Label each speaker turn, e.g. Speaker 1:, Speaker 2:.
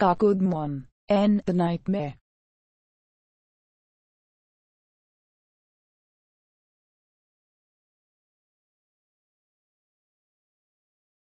Speaker 1: Kakudmon, and the Nightmare.